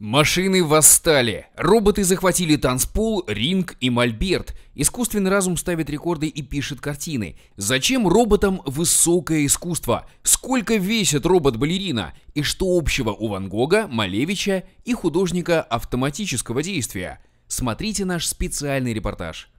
Машины восстали, роботы захватили танцпол, ринг и мольберт, искусственный разум ставит рекорды и пишет картины. Зачем роботам высокое искусство? Сколько весит робот-балерина? И что общего у Ван Гога, Малевича и художника автоматического действия? Смотрите наш специальный репортаж.